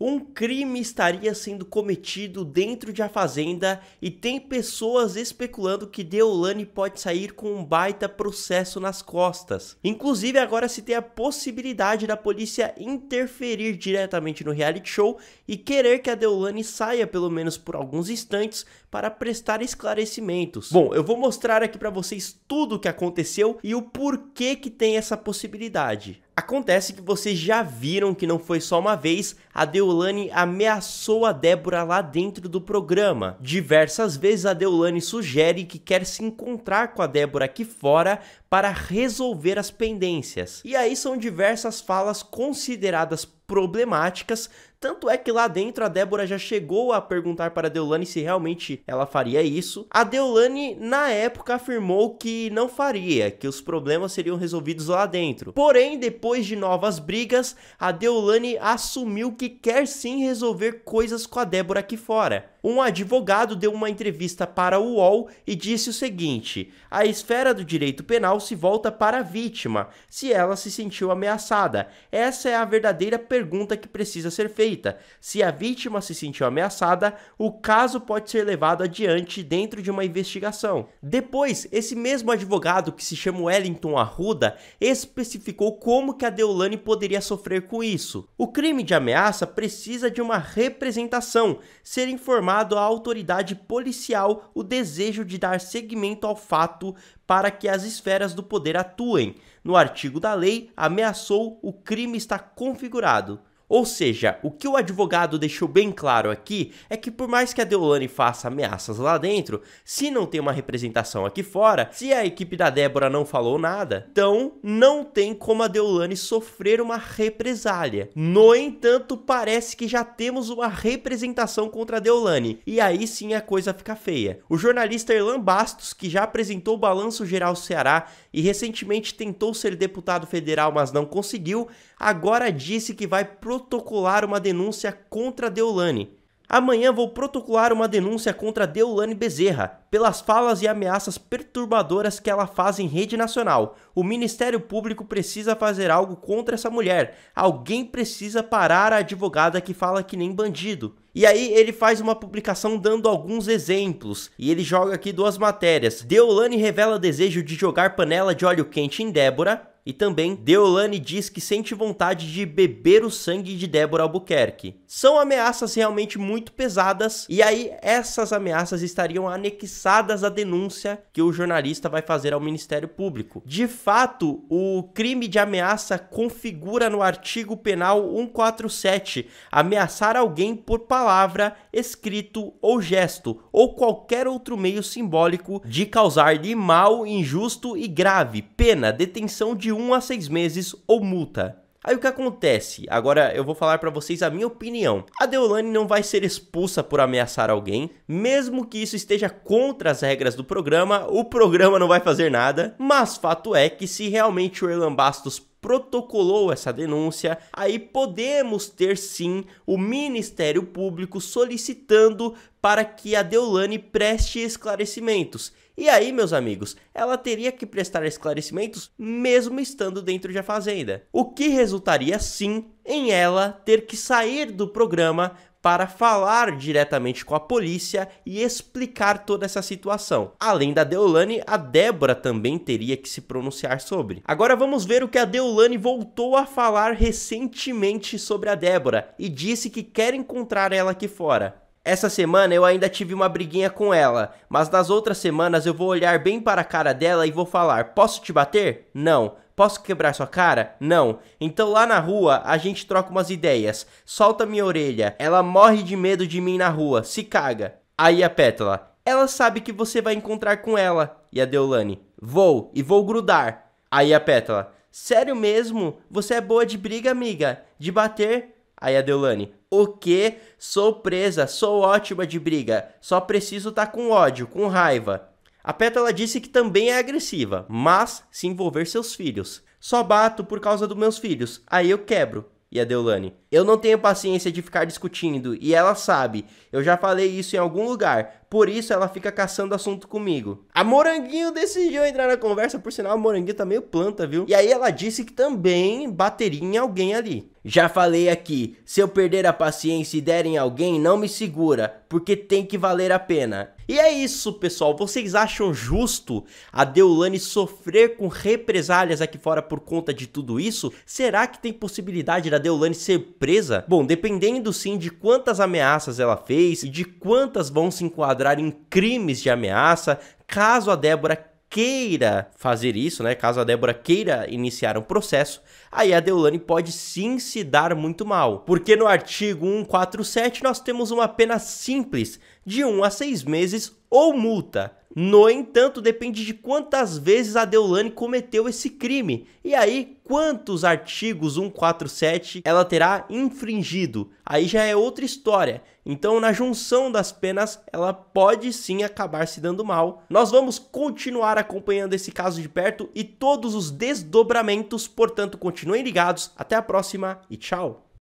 Um crime estaria sendo cometido dentro de a fazenda e tem pessoas especulando que Deolane pode sair com um baita processo nas costas. Inclusive agora se tem a possibilidade da polícia interferir diretamente no reality show e querer que a Deolane saia pelo menos por alguns instantes para prestar esclarecimentos. Bom, eu vou mostrar aqui para vocês tudo o que aconteceu e o porquê que tem essa possibilidade. Acontece que vocês já viram que não foi só uma vez, a Deulane ameaçou a Débora lá dentro do programa. Diversas vezes a Deulane sugere que quer se encontrar com a Débora aqui fora para resolver as pendências. E aí são diversas falas consideradas problemáticas. Tanto é que lá dentro a Débora já chegou a perguntar para a Deolane se realmente ela faria isso. A Deolane, na época, afirmou que não faria, que os problemas seriam resolvidos lá dentro. Porém, depois de novas brigas, a Deolane assumiu que quer sim resolver coisas com a Débora aqui fora um advogado deu uma entrevista para o UOL e disse o seguinte: a esfera do direito penal se volta para a vítima, se ela se sentiu ameaçada. Essa é a verdadeira pergunta que precisa ser feita. Se a vítima se sentiu ameaçada, o caso pode ser levado adiante dentro de uma investigação. Depois, esse mesmo advogado que se chama Wellington Arruda especificou como que a Deolane poderia sofrer com isso. O crime de ameaça precisa de uma representação, ser informado informado à autoridade policial o desejo de dar seguimento ao fato para que as esferas do poder atuem. No artigo da lei, ameaçou, o crime está configurado. Ou seja, o que o advogado deixou bem claro aqui é que por mais que a Deolane faça ameaças lá dentro, se não tem uma representação aqui fora, se a equipe da Débora não falou nada, então não tem como a Deolane sofrer uma represália. No entanto, parece que já temos uma representação contra a Deolane, e aí sim a coisa fica feia. O jornalista Erlan Bastos, que já apresentou o Balanço Geral Ceará e recentemente tentou ser deputado federal, mas não conseguiu, agora disse que vai pro protocolar uma denúncia contra Deolane. Amanhã vou protocolar uma denúncia contra Deolane Bezerra pelas falas e ameaças perturbadoras que ela faz em rede nacional. O Ministério Público precisa fazer algo contra essa mulher. Alguém precisa parar a advogada que fala que nem bandido. E aí ele faz uma publicação dando alguns exemplos e ele joga aqui duas matérias. Deolane revela desejo de jogar panela de óleo quente em Débora e também, Deolane diz que sente vontade de beber o sangue de Débora Albuquerque. São ameaças realmente muito pesadas, e aí essas ameaças estariam anexadas à denúncia que o jornalista vai fazer ao Ministério Público. De fato, o crime de ameaça configura no artigo penal 147 ameaçar alguém por palavra, escrito ou gesto, ou qualquer outro meio simbólico de causar-lhe mal, injusto e grave. Pena, detenção de 1 a 6 meses ou multa. Aí o que acontece? Agora eu vou falar para vocês a minha opinião. A Deolane não vai ser expulsa por ameaçar alguém, mesmo que isso esteja contra as regras do programa, o programa não vai fazer nada, mas fato é que se realmente o Erlan Bastos protocolou essa denúncia, aí podemos ter sim o Ministério Público solicitando para que a Deolane preste esclarecimentos. E aí, meus amigos, ela teria que prestar esclarecimentos mesmo estando dentro da fazenda. O que resultaria sim em ela ter que sair do programa para falar diretamente com a polícia e explicar toda essa situação. Além da Deolane, a Débora também teria que se pronunciar sobre. Agora vamos ver o que a Deolane voltou a falar recentemente sobre a Débora e disse que quer encontrar ela aqui fora. Essa semana eu ainda tive uma briguinha com ela, mas nas outras semanas eu vou olhar bem para a cara dela e vou falar: posso te bater? Não. Posso quebrar sua cara? Não. Então lá na rua a gente troca umas ideias. Solta minha orelha. Ela morre de medo de mim na rua. Se caga. Aí a Pétala. Ela sabe que você vai encontrar com ela. E a Deolane. Vou e vou grudar. Aí a Pétala. Sério mesmo? Você é boa de briga, amiga? De bater? Aí a Deolane. O que? Sou presa, sou ótima de briga. Só preciso estar tá com ódio, com raiva. A Pétala disse que também é agressiva, mas se envolver seus filhos. Só bato por causa dos meus filhos, aí eu quebro. E a Deolane, eu não tenho paciência de ficar discutindo, e ela sabe, eu já falei isso em algum lugar, por isso ela fica caçando assunto comigo. A Moranguinho decidiu entrar na conversa, por sinal a Moranguinho tá meio planta, viu? E aí ela disse que também bateria em alguém ali. Já falei aqui, se eu perder a paciência e der em alguém, não me segura, porque tem que valer a pena. E é isso, pessoal. Vocês acham justo a Deulane sofrer com represálias aqui fora por conta de tudo isso? Será que tem possibilidade da Deulane ser presa? Bom, dependendo sim de quantas ameaças ela fez e de quantas vão se enquadrar em crimes de ameaça, caso a Débora queira fazer isso, né? Caso a Débora queira iniciar um processo, aí a Deolane pode sim se dar muito mal. Porque no artigo 147 nós temos uma pena simples de 1 um a 6 meses ou multa. No entanto, depende de quantas vezes a Deulane cometeu esse crime. E aí, quantos artigos 147 ela terá infringido? Aí já é outra história. Então, na junção das penas, ela pode sim acabar se dando mal. Nós vamos continuar acompanhando esse caso de perto e todos os desdobramentos, portanto, continuem ligados. Até a próxima e tchau!